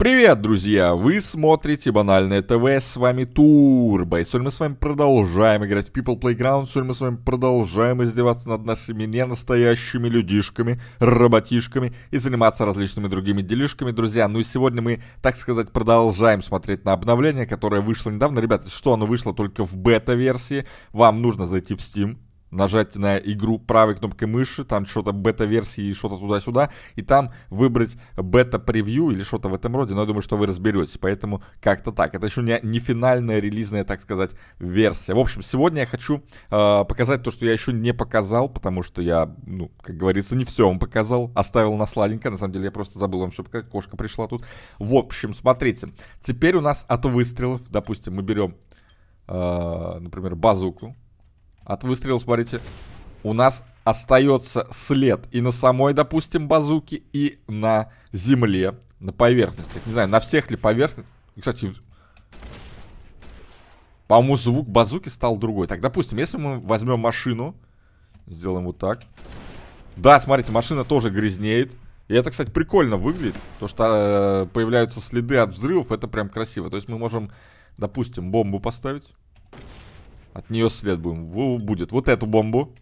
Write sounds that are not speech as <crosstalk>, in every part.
Привет, друзья! Вы смотрите Банальное ТВ, с вами Турбо. И сегодня мы с вами продолжаем играть в People Playground, сегодня мы с вами продолжаем издеваться над нашими ненастоящими людишками, роботишками и заниматься различными другими делишками, друзья. Ну и сегодня мы, так сказать, продолжаем смотреть на обновление, которое вышло недавно. Ребята, что оно вышло только в бета-версии, вам нужно зайти в Steam, нажать на игру правой кнопкой мыши, там что-то бета-версии и что-то туда-сюда, и там выбрать бета-превью или что-то в этом роде, но я думаю, что вы разберетесь, поэтому как-то так. Это еще не, не финальная релизная, так сказать, версия. В общем, сегодня я хочу э, показать то, что я еще не показал, потому что я, ну, как говорится, не все вам показал, оставил на сладенько, на самом деле я просто забыл вам все показать, кошка пришла тут. В общем, смотрите, теперь у нас от выстрелов, допустим, мы берем, э, например, базуку, от выстрела, смотрите, у нас остается след и на самой, допустим, базуке, и на земле, на поверхности. Не знаю, на всех ли поверхностях. Кстати, по-моему, звук базуки стал другой. Так, допустим, если мы возьмем машину, сделаем вот так. Да, смотрите, машина тоже грязнеет. И это, кстати, прикольно выглядит. То, что э, появляются следы от взрывов, это прям красиво. То есть мы можем, допустим, бомбу поставить. От нее след будем. будет. Вот эту бомбу.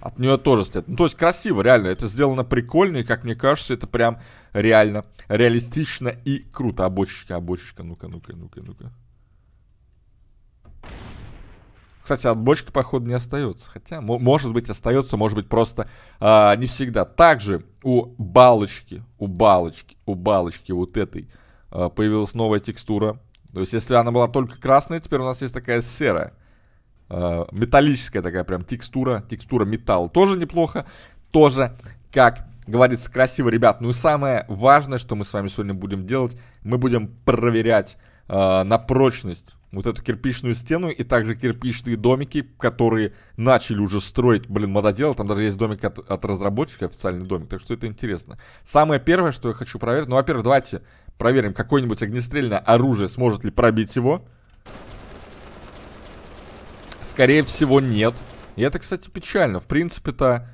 От нее тоже след. Ну, то есть красиво, реально. Это сделано прикольно, и, как мне кажется, это прям реально реалистично и круто. обочечка обочечка ну-ка, ну-ка, ну-ка, ну-ка. Кстати, от бочки, походу, не остается. Хотя, может быть, остается, может быть, просто э, не всегда. Также у балочки, у балочки, у балочки вот этой э, появилась новая текстура. То есть, если она была только красная, теперь у нас есть такая серая. Э, металлическая такая прям текстура. Текстура металла. Тоже неплохо. Тоже, как говорится, красиво, ребят. Ну и самое важное, что мы с вами сегодня будем делать, мы будем проверять э, на прочность вот эту кирпичную стену и также кирпичные домики, которые начали уже строить, блин, мододел. Там даже есть домик от, от разработчика, официальный домик, так что это интересно. Самое первое, что я хочу проверить, ну, во-первых, давайте Проверим, какое-нибудь огнестрельное оружие сможет ли пробить его. Скорее всего, нет. И это, кстати, печально. В принципе-то...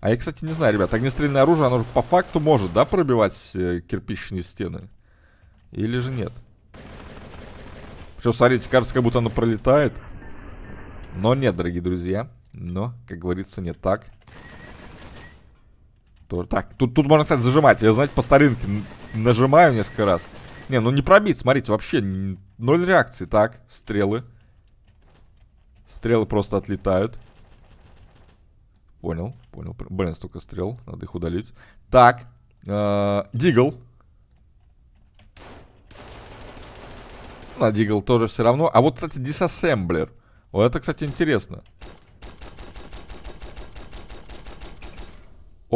А я, кстати, не знаю, ребят, огнестрельное оружие, оно же по факту может, да, пробивать э, кирпичные стены? Или же нет? Причем, смотрите, кажется, как будто оно пролетает. Но нет, дорогие друзья. Но, как говорится, не так. Что... Так, тут, тут можно, кстати, зажимать. Я, знаете, по старинке нажимаю несколько раз. Не, ну не пробить, смотрите, вообще ноль реакции. Так, стрелы. Стрелы просто отлетают. Понял, понял. Блин, столько стрел, надо их удалить. Так, э -э дигл. На дигл тоже все равно. А вот, кстати, диссассемблер. Вот это, кстати, интересно.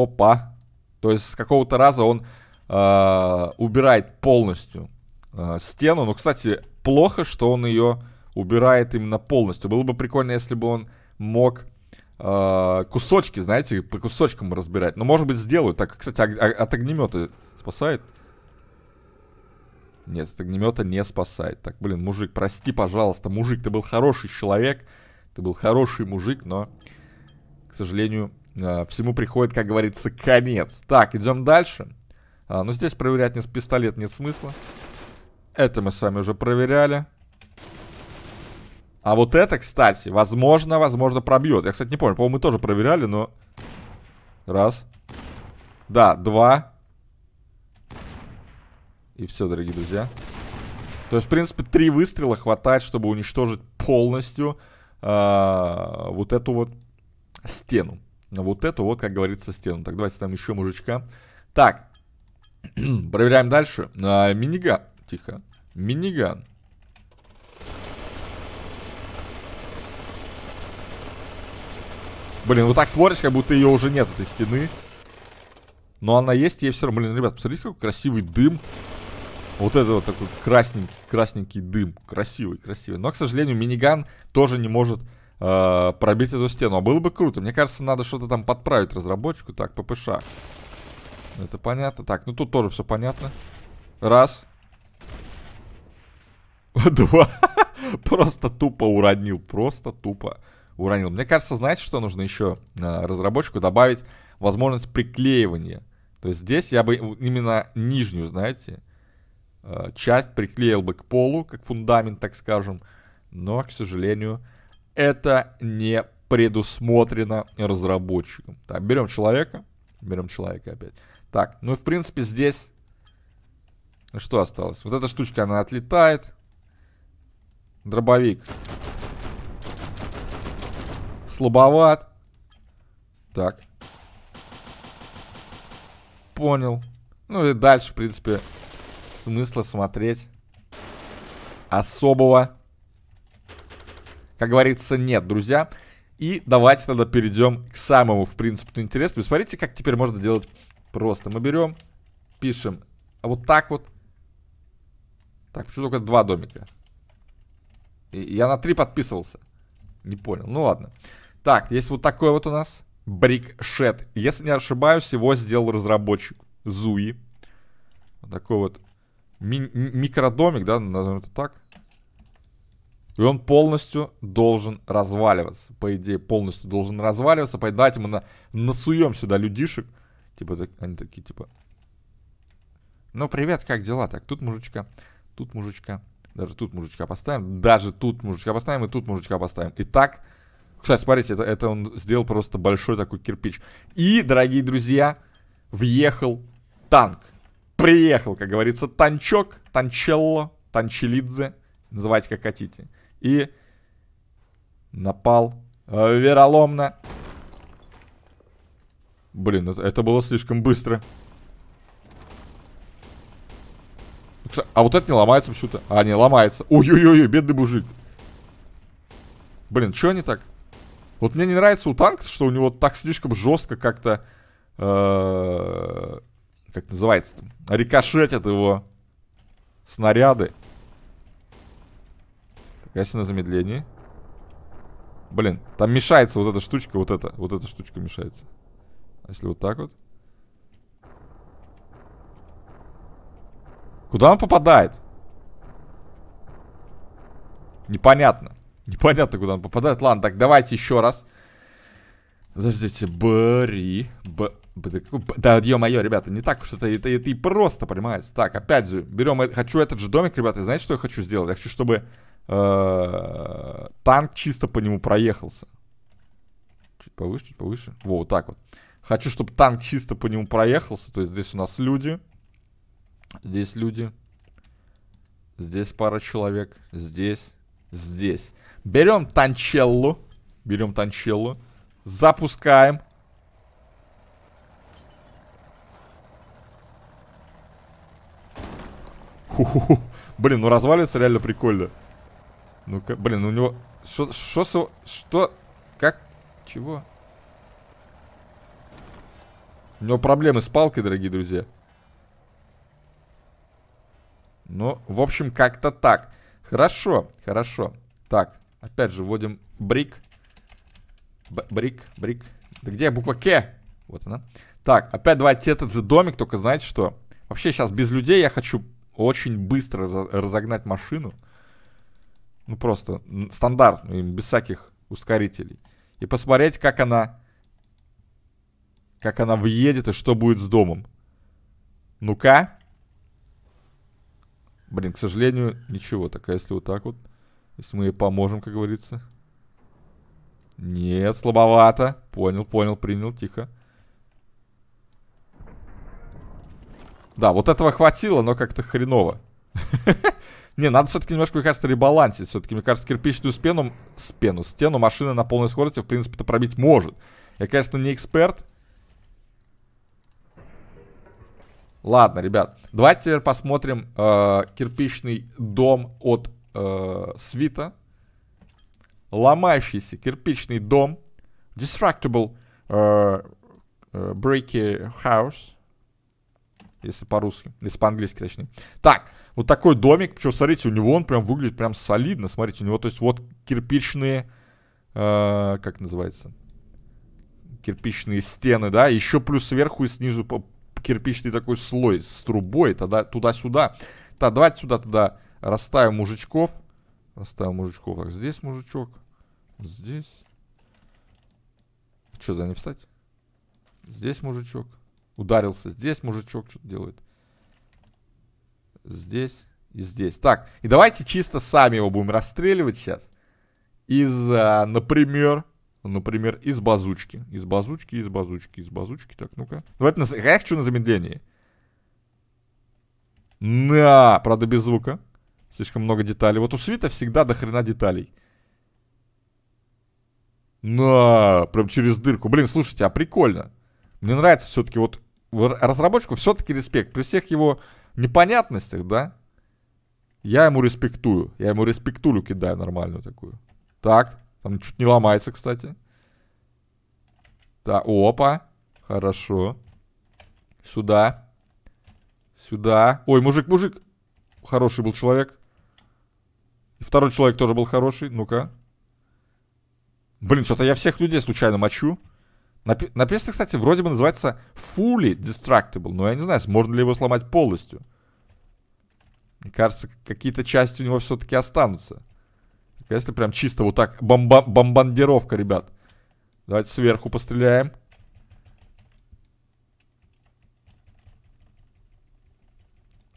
Опа. То есть с какого-то раза он э, убирает полностью э, стену. Но, ну, кстати, плохо, что он ее убирает именно полностью. Было бы прикольно, если бы он мог э, кусочки, знаете, по кусочкам разбирать. Но, ну, может быть, сделаю. Так, кстати, от огнемета спасает? Нет, от огнемета не спасает. Так, блин, мужик, прости, пожалуйста. Мужик, ты был хороший человек. Ты был хороший мужик, но, к сожалению, Э, всему приходит, как говорится, конец. Так, идем дальше. А, но ну, здесь проверять нет, пистолет нет смысла. Это мы с вами уже проверяли. А вот это, кстати, возможно, возможно пробьет. Я, кстати, не помню. По-моему, мы тоже проверяли, но... Раз. Да, два. И все, дорогие друзья. То есть, в принципе, три выстрела хватает, чтобы уничтожить полностью э -э вот эту вот стену вот эту вот, как говорится, стену. Так, давайте там еще мужичка. Так, <clears throat> проверяем дальше. А, миниган. Тихо. Миниган. Блин, вот так смотришь, как будто ее уже нет, этой стены. Но она есть, ей все равно. Блин, ребят, посмотрите, какой красивый дым. Вот это вот такой красненький, красненький дым. Красивый, красивый. Но, к сожалению, миниган тоже не может э, пробить эту стену. А было бы круто. Мне кажется, надо что-то там подправить разработчику. Так, ППШ. Ну, это понятно. Так, ну тут тоже все понятно. Раз. <laughs> Два. <laughs> Просто тупо уронил. Просто тупо уронил. Мне кажется, знаете, что нужно еще э, разработчику добавить? Возможность приклеивания. То есть здесь я бы именно нижнюю, знаете, э, часть приклеил бы к полу, как фундамент, так скажем. Но, к сожалению, это не предусмотрено разработчиком. Так, берем человека. Берем человека опять. Так, ну и в принципе здесь... что осталось? Вот эта штучка, она отлетает. Дробовик. Слабоват. Так. Понял. Ну и дальше, в принципе, смысла смотреть особого как говорится, нет, друзья. И давайте тогда перейдем к самому, в принципе, интересному. Смотрите, как теперь можно делать просто. Мы берем, пишем вот так вот. Так, почему только два домика? И я на три подписывался. Не понял. Ну ладно. Так, есть вот такой вот у нас. Брикшет. Если не ошибаюсь, его сделал разработчик Зуи. Вот такой вот ми микродомик, да, назовем это так. И он полностью должен разваливаться. По идее, полностью должен разваливаться. Поэтому давайте мы на, насуем сюда людишек. Типа, так, они такие, типа... Ну, привет, как дела? Так, тут мужичка, тут мужичка. Даже тут мужичка поставим. Даже тут мужичка поставим и тут мужичка поставим. И так... Кстати, смотрите, это, это он сделал просто большой такой кирпич. И, дорогие друзья, въехал танк. Приехал, как говорится, танчок, танчелло, танчелидзе. Называйте как хотите и напал вероломно. Блин, это было слишком быстро. А вот это не ломается почему-то. А, не, ломается. Ой-ой-ой, бедный мужик. Блин, что они так? Вот мне не нравится у танка, что у него так слишком жестко как-то... Э -э как называется там? Рикошетят его снаряды. Если на замедлении. Блин, там мешается вот эта штучка, вот эта. Вот эта штучка мешается. А если вот так вот? Куда он попадает? Непонятно. Непонятно, куда он попадает. Ладно, так, давайте еще раз. Подождите, Бри. Б... Б... Да, ё-моё, ребята, не так уж это, это, это и просто, понимаете? Так, опять же, берем, э, хочу этот же домик, ребята, знаете, что я хочу сделать? Я хочу, чтобы Э, танк чисто по нему проехался. Чуть повыше, чуть повыше. Во, вот так вот. Хочу, чтобы танк чисто по нему проехался. То есть здесь у нас люди. Здесь люди. Здесь пара человек. Здесь. Здесь. Берем танчеллу. Берем танчеллу. Запускаем. Блин, ну развалится реально прикольно. Ну-ка, блин, у него... Что... Что... Что... Как? Чего? У него проблемы с палкой, дорогие друзья. Ну, в общем, как-то так. Хорошо, хорошо. Так, опять же, вводим брик. брик, брик. Да где буква К? Вот она. Так, опять давайте этот же домик, только знаете что? Вообще сейчас без людей я хочу очень быстро разогнать машину ну просто стандартную, без всяких ускорителей. И посмотреть, как она, как она въедет и что будет с домом. Ну-ка. Блин, к сожалению, ничего. Так, а если вот так вот? Если мы ей поможем, как говорится. Нет, слабовато. Понял, понял, принял, тихо. Да, вот этого хватило, но как-то хреново. <laughs> Не, надо все-таки немножко, мне кажется, ребалансить. Все-таки, мне кажется, кирпичную спену, спену, стену машина на полной скорости, в принципе-то, пробить может. Я, конечно, не эксперт. Ладно, ребят, давайте теперь посмотрим э, кирпичный дом от э, Свита. Ломающийся кирпичный дом. Destructible э, э, Breaky House. Если по-русски, если по-английски точнее. Так, вот такой домик, причем, смотрите, у него он прям выглядит прям солидно, смотрите, у него, то есть, вот кирпичные, э, как называется, кирпичные стены, да, еще плюс сверху и снизу кирпичный такой слой с трубой, тогда туда-сюда. Так, давайте сюда тогда расставим мужичков, расставим мужичков, так, здесь мужичок, здесь, что, туда не встать? Здесь мужичок, ударился, здесь мужичок что-то делает здесь и здесь. Так, и давайте чисто сами его будем расстреливать сейчас. Из, а, например, например, из базучки. Из базучки, из базучки, из базучки. Так, ну-ка. Давайте, на... я хочу на замедлении. На, правда без звука. Слишком много деталей. Вот у свита всегда до хрена деталей. На, прям через дырку. Блин, слушайте, а прикольно. Мне нравится все-таки вот разработчику все-таки респект. При всех его непонятностях, да? Я ему респектую. Я ему респектулю кидаю нормальную такую. Так. Там чуть не ломается, кстати. Да, опа. Хорошо. Сюда. Сюда. Ой, мужик, мужик. Хороший был человек. И второй человек тоже был хороший. Ну-ка. Блин, что-то я всех людей случайно мочу. Напи- на песне, кстати, вроде бы называется Fully Destructible, но я не знаю, можно ли его сломать полностью. Мне кажется, какие-то части у него все-таки останутся. Если прям чисто вот так бомба бомбандировка ребят. Давайте сверху постреляем.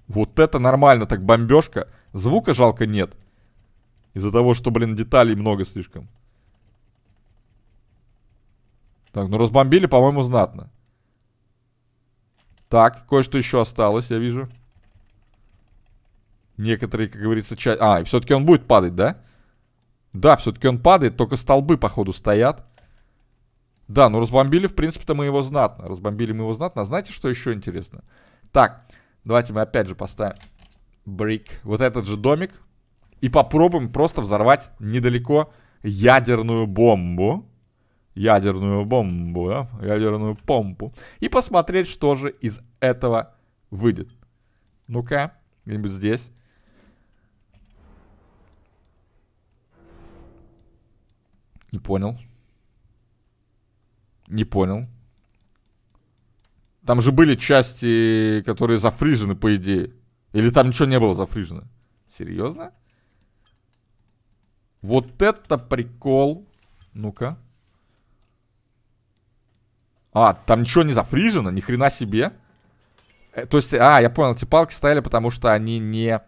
Вот это нормально, так бомбежка. Звука жалко нет. Из-за того, что, блин, деталей много слишком. Так, ну разбомбили, по-моему, знатно. Так, кое-что еще осталось, я вижу. Некоторые, как говорится, часть... А, и все-таки он будет падать, да? Да, все-таки он падает, только столбы, походу, стоят. Да, ну разбомбили, в принципе-то мы его знатно. Разбомбили мы его знатно. А знаете, что еще интересно? Так, давайте мы опять же поставим брик. Вот этот же домик. И попробуем просто взорвать недалеко ядерную бомбу ядерную бомбу, да, ядерную помпу, и посмотреть, что же из этого выйдет. Ну-ка, где-нибудь здесь. Не понял. Не понял. Там же были части, которые зафрижены, по идее. Или там ничего не было зафрижено? Серьезно? Вот это прикол. Ну-ка. А, там ничего не зафрижено, ни хрена себе. Э, то есть, а, я понял, эти палки стояли, потому что они не...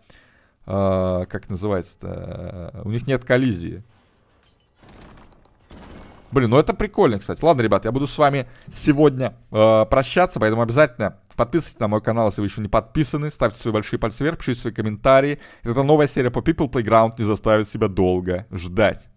Э, как называется-то? Э, у них нет коллизии. Блин, ну это прикольно, кстати. Ладно, ребят, я буду с вами сегодня э, прощаться, поэтому обязательно подписывайтесь на мой канал, если вы еще не подписаны. Ставьте свои большие пальцы вверх, пишите свои комментарии. Это новая серия по People Playground не заставит себя долго ждать.